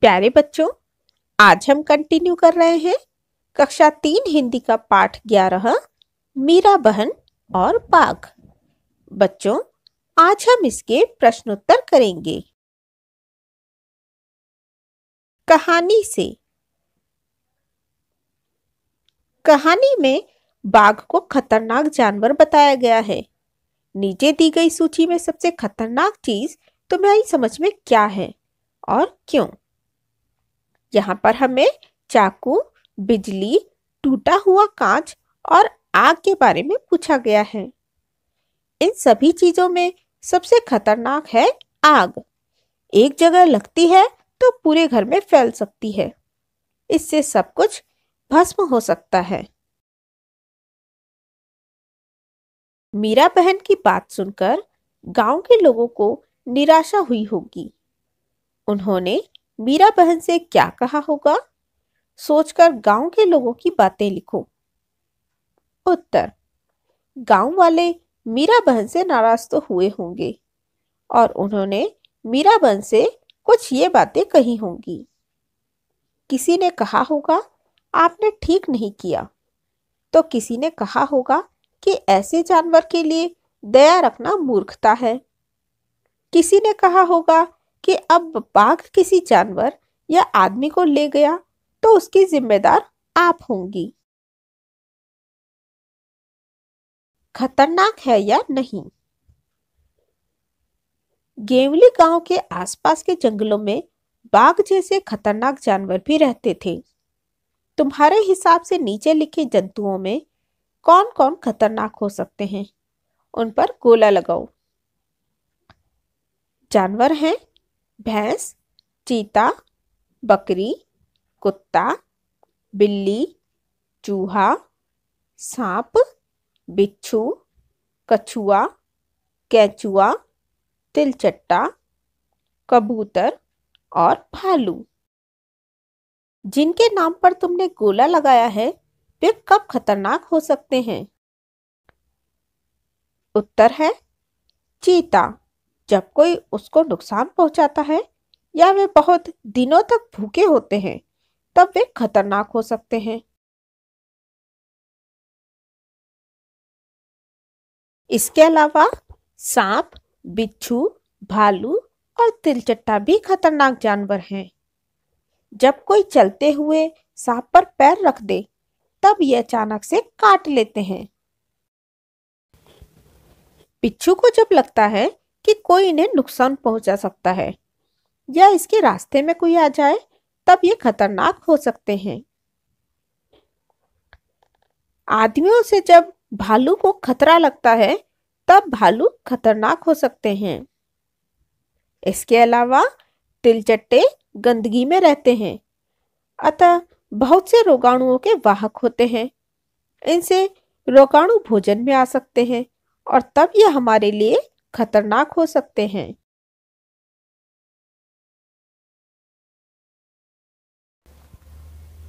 प्यारे बच्चों आज हम कंटिन्यू कर रहे हैं कक्षा तीन हिंदी का पाठ ग्यारह मीरा बहन और बाघ बच्चों आज हम इसके प्रश्नोत्तर करेंगे कहानी से कहानी में बाघ को खतरनाक जानवर बताया गया है नीचे दी गई सूची में सबसे खतरनाक चीज तुम्हारी समझ में क्या है और क्यों यहाँ पर हमें चाकू बिजली टूटा हुआ कांच और आग के बारे में पूछा गया है इन सभी चीजों में सबसे खतरनाक है आग एक जगह लगती है तो पूरे घर में फैल सकती है इससे सब कुछ भस्म हो सकता है मीरा बहन की बात सुनकर गांव के लोगों को निराशा हुई होगी उन्होंने मीरा बहन से क्या कहा होगा सोचकर गांव के लोगों की बातें लिखो उत्तर गांव वाले मीरा बहन से नाराज तो हुए होंगे और उन्होंने मीरा बहन से कुछ ये बातें कही होंगी किसी ने कहा होगा आपने ठीक नहीं किया तो किसी ने कहा होगा कि ऐसे जानवर के लिए दया रखना मूर्खता है किसी ने कहा होगा कि अब बाघ किसी जानवर या आदमी को ले गया तो उसकी जिम्मेदार आप होंगी खतरनाक है या नहीं गेवली गांव के आसपास के जंगलों में बाघ जैसे खतरनाक जानवर भी रहते थे तुम्हारे हिसाब से नीचे लिखे जंतुओं में कौन कौन खतरनाक हो सकते हैं उन पर गोला लगाओ जानवर हैं भैंस चीता बकरी कुत्ता बिल्ली चूहा सांप बिच्छू कछुआ कैचुआ तिलचट्टा कबूतर और भालू जिनके नाम पर तुमने गोला लगाया है वे कब खतरनाक हो सकते हैं उत्तर है चीता जब कोई उसको नुकसान पहुंचाता है या वे बहुत दिनों तक भूखे होते हैं तब वे खतरनाक हो सकते हैं इसके अलावा सांप बिच्छू भालू और तिलचट्टा भी खतरनाक जानवर हैं जब कोई चलते हुए सांप पर पैर रख दे तब ये अचानक से काट लेते हैं बिच्छू को जब लगता है कि कोई इन्हें नुकसान पहुंचा सकता है या इसके रास्ते में कोई आ जाए तब ये खतरनाक हो सकते हैं आदमियों से जब भालू को खतरा लगता है तब भालू खतरनाक हो सकते हैं इसके अलावा तिलचट्टे गंदगी में रहते हैं अतः बहुत से रोगाणुओं के वाहक होते हैं इनसे रोगाणु भोजन में आ सकते हैं और तब यह हमारे लिए खतरनाक हो सकते हैं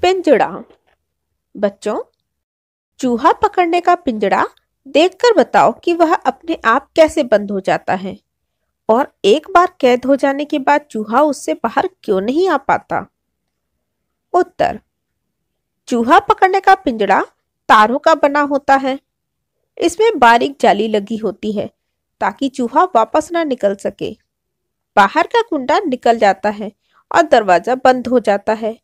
पिंजड़ा बच्चों चूहा पकड़ने का पिंजड़ा देखकर बताओ कि वह अपने आप कैसे बंद हो जाता है और एक बार कैद हो जाने के बाद चूहा उससे बाहर क्यों नहीं आ पाता उत्तर चूहा पकड़ने का पिंजड़ा तारों का बना होता है इसमें बारीक जाली लगी होती है ताकि चूहा वापस ना निकल सके बाहर का कुंडा निकल जाता है और दरवाज़ा बंद हो जाता है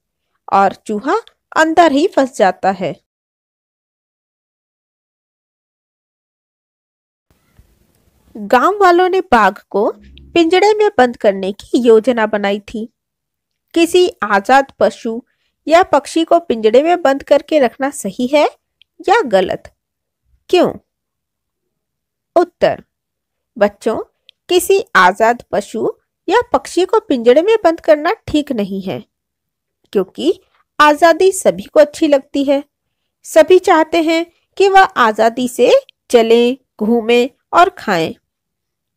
और चूहा अंदर ही फंस जाता है गांव वालों ने बाघ को पिंजड़े में बंद करने की योजना बनाई थी किसी आजाद पशु या पक्षी को पिंजड़े में बंद करके रखना सही है या गलत क्यों उत्तर बच्चों किसी आज़ाद पशु या पक्षी को पिंजरे में बंद करना ठीक नहीं है क्योंकि आज़ादी सभी को अच्छी लगती है सभी चाहते हैं कि वह आज़ादी से चलें घूमें और खाएं।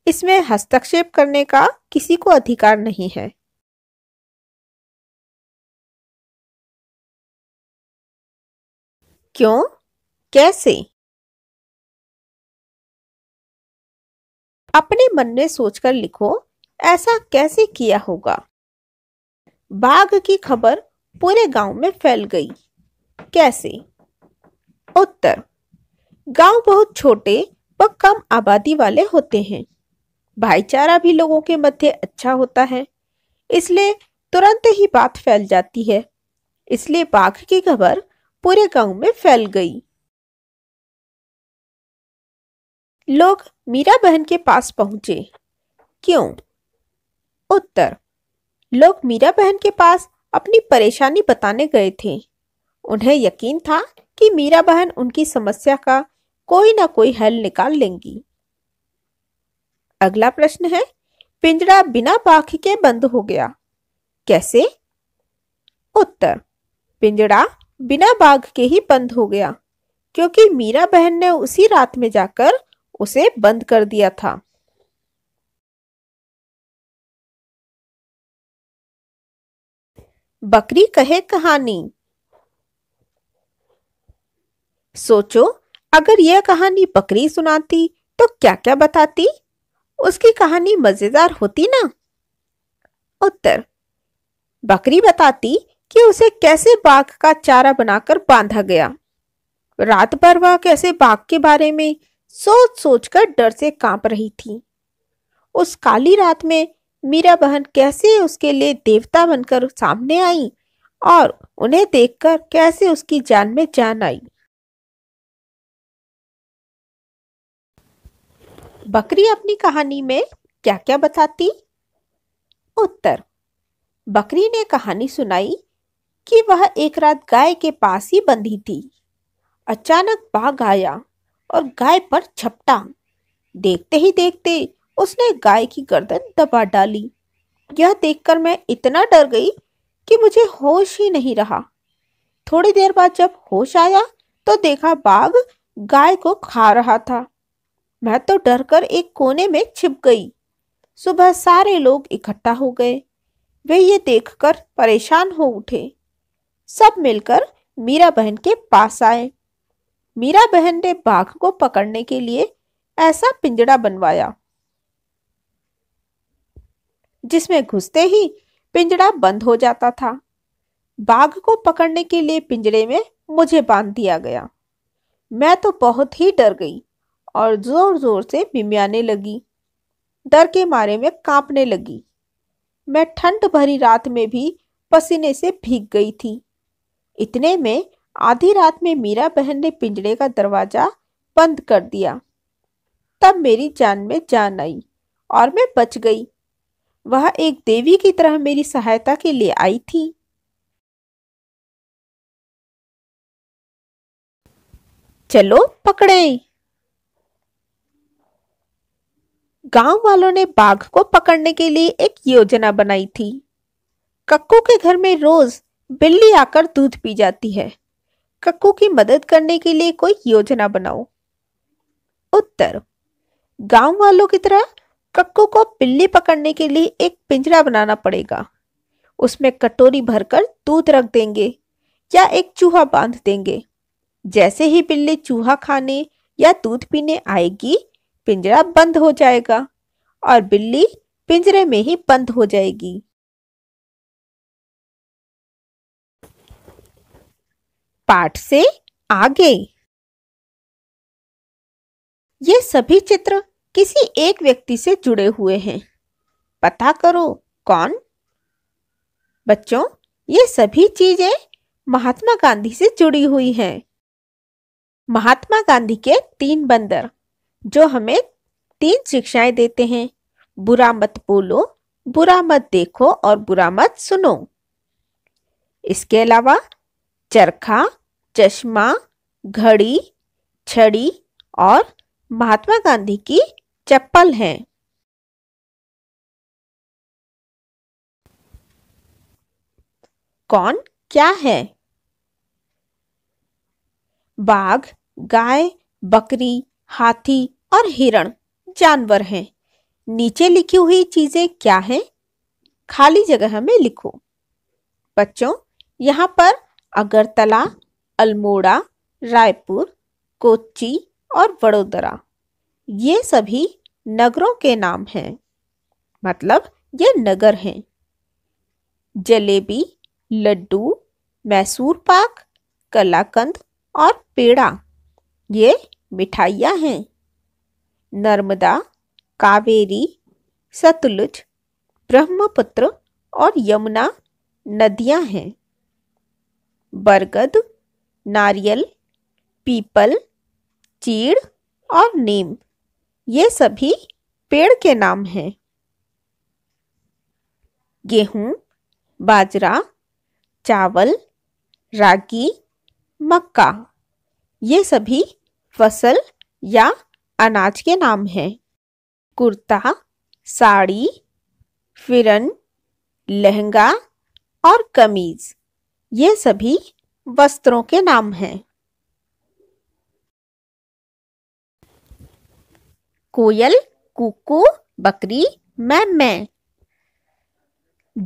इसमें हस्तक्षेप करने का किसी को अधिकार नहीं है क्यों कैसे अपने मन में सोचकर लिखो ऐसा कैसे किया होगा बाघ की खबर पूरे गांव में फैल गई कैसे उत्तर गांव बहुत छोटे व कम आबादी वाले होते हैं भाईचारा भी लोगों के मध्य अच्छा होता है इसलिए तुरंत ही बात फैल जाती है इसलिए बाघ की खबर पूरे गांव में फैल गई लोग मीरा बहन के पास पहुंचे क्यों उत्तर लोग मीरा बहन के पास अपनी परेशानी बताने गए थे उन्हें यकीन था कि मीरा बहन उनकी समस्या का कोई ना कोई हल निकाल लेंगी अगला प्रश्न है पिंजरा बिना पाख के बंद हो गया कैसे उत्तर पिंजड़ा बिना बाघ के ही बंद हो गया क्योंकि मीरा बहन ने उसी रात में जाकर उसे बंद कर दिया था बकरी कहे कहानी सोचो अगर यह कहानी बकरी सुनाती तो क्या क्या बताती उसकी कहानी मजेदार होती ना उत्तर बकरी बताती कि उसे कैसे बाघ का चारा बनाकर बांधा गया रात भर वह कैसे बाघ के बारे में सोच सोचकर डर से कांप रही थी उस काली रात में मीरा बहन कैसे उसके लिए देवता बनकर सामने आई और उन्हें देखकर कैसे उसकी जान में जान आई बकरी अपनी कहानी में क्या क्या बताती उत्तर बकरी ने कहानी सुनाई कि वह एक रात गाय के पास ही बंधी थी अचानक बाघ आया और गाय पर झपटा देखते ही देखते उसने गाय की गर्दन दबा डाली यह देखकर मैं इतना डर गई कि मुझे होश ही नहीं रहा थोड़ी देर बाद जब होश आया तो देखा बाघ गाय को खा रहा था मैं तो डर कर एक कोने में छिप गई सुबह सारे लोग इकट्ठा हो गए वे ये देखकर परेशान हो उठे सब मिलकर मीरा बहन के पास आए मीरा बहन ने बाघ को पकड़ने के लिए ऐसा पिंजड़ा बनवाया जिसमें घुसते ही पिंजड़ा बंद हो जाता था बाघ को पकड़ने के लिए पिंजड़े में मुझे बांध दिया गया मैं तो बहुत ही डर गई और जोर जोर से बिमियाने लगी डर के मारे में कांपने लगी मैं ठंड भरी रात में भी पसीने से भीग गई थी इतने में आधी रात में मीरा बहन ने पिंजड़े का दरवाजा बंद कर दिया तब मेरी जान में जान आई और मैं बच गई वह एक देवी की तरह मेरी सहायता के लिए आई थी चलो पकड़े गांव वालों ने बाघ को पकड़ने के लिए एक योजना बनाई थी कक्कू के घर में रोज बिल्ली आकर दूध पी जाती है कक्कू की मदद करने के लिए कोई योजना बनाओ उत्तर गांव वालों की तरह कक्कू को बिल्ली पकड़ने के लिए एक पिंजरा बनाना पड़ेगा उसमें कटोरी भरकर दूध रख देंगे या एक चूहा बांध देंगे जैसे ही बिल्ली चूहा खाने या दूध पीने आएगी पिंजरा बंद हो जाएगा और बिल्ली पिंजरे में ही बंद हो जाएगी पाठ से आगे ये सभी चित्र किसी एक व्यक्ति से जुड़े हुए हैं पता करो कौन बच्चों ये सभी चीजें महात्मा गांधी से जुड़ी हुई हैं महात्मा गांधी के तीन बंदर जो हमें तीन शिक्षाएं देते हैं बुरा मत बोलो बुरा मत देखो और बुरा मत सुनो इसके अलावा चरखा चश्मा घड़ी छड़ी और महात्मा गांधी की चप्पल है कौन क्या है बाघ गाय बकरी हाथी और हिरण जानवर हैं नीचे लिखी हुई चीजें क्या हैं खाली जगह में लिखो बच्चों यहाँ पर अगरतला अल्मोड़ा रायपुर कोच्चि और वडोदरा ये सभी नगरों के नाम हैं मतलब ये नगर हैं जलेबी लड्डू मैसूर पाक कलाकंद और पेड़ा ये मिठाइयाँ हैं नर्मदा कावेरी सतलुज ब्रह्मपुत्र और यमुना नदियाँ हैं बरगद नारियल पीपल चीड़ और नीम ये सभी पेड़ के नाम हैं गेहूँ बाजरा चावल रागी मक्का ये सभी फसल या अनाज के नाम हैं कुर्ता साड़ी फिरन लहंगा और कमीज ये सभी वस्त्रों के नाम हैं कोयल कुकू बकरी मैं मैं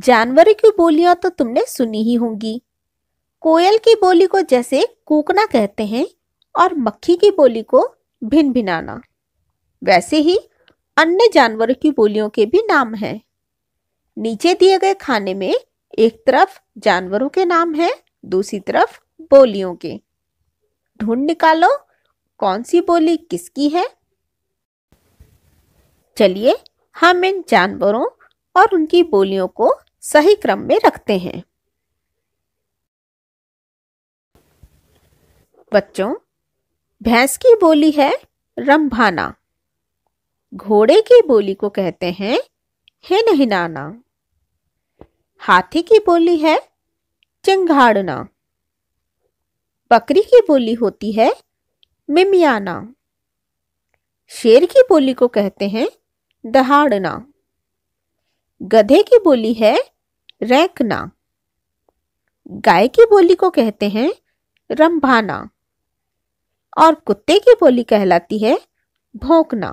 जानवर की बोलियां तो तुमने सुनी ही होंगी कोयल की बोली को जैसे कूकना कहते हैं और मक्खी की बोली को भिन भिनाना वैसे ही अन्य जानवरों की बोलियों के भी नाम हैं नीचे दिए गए खाने में एक तरफ जानवरों के नाम हैं दूसरी तरफ बोलियों के ढूंढ निकालो कौन सी बोली किसकी है चलिए हम इन जानवरों और उनकी बोलियों को सही क्रम में रखते हैं बच्चों भैंस की बोली है रंभाना घोड़े की बोली को कहते हैं हिन हिनाना हाथी की बोली है चंघाड़ना बकरी की बोली होती है मिमियाना शेर की बोली को कहते हैं दहाड़ना गधे की बोली है रैकना गाय की बोली को कहते हैं रंभाना और कुत्ते की बोली कहलाती है भोंकना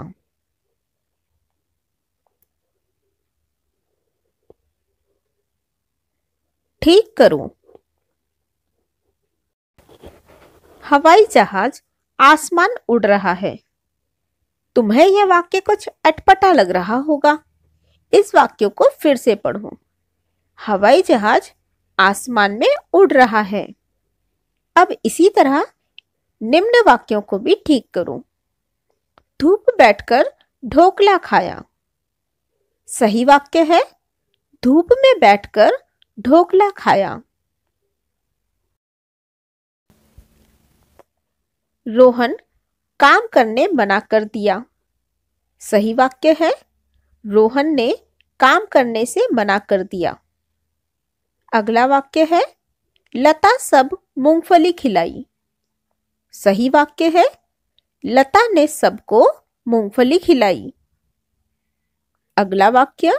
ठीक करूं हवाई जहाज आसमान उड़ रहा है तुम्हें यह वाक्य कुछ अटपटा लग रहा होगा इस वाक्य को फिर से पढ़ो हवाई जहाज आसमान में उड़ रहा है अब इसी तरह निम्न वाक्यों को भी ठीक करो धूप बैठकर ढोकला खाया सही वाक्य है धूप में बैठकर ढोकला खाया रोहन काम करने मना कर दिया सही वाक्य है रोहन ने काम करने से मना कर दिया अगला वाक्य है लता सब मूंगफली खिलाई सही वाक्य है लता ने सबको मूंगफली खिलाई अगला वाक्य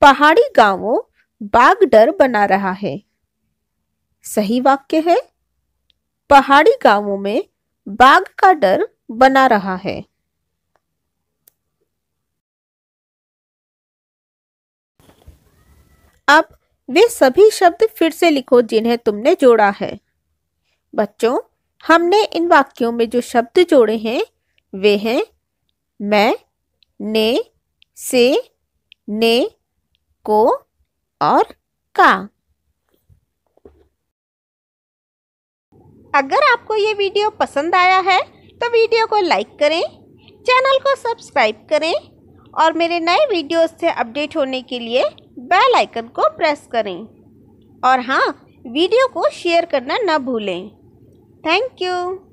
पहाड़ी गांवों बाग डर बना रहा है सही वाक्य है पहाड़ी गांवों में बाघ का डर बना रहा है अब वे सभी शब्द फिर से लिखो जिन्हें तुमने जोड़ा है बच्चों हमने इन वाक्यों में जो शब्द जोड़े हैं वे हैं मैं ने से ने को और का अगर आपको ये वीडियो पसंद आया है तो वीडियो को लाइक करें चैनल को सब्सक्राइब करें और मेरे नए वीडियोस से अपडेट होने के लिए बेल आइकन को प्रेस करें और हाँ वीडियो को शेयर करना न भूलें थैंक यू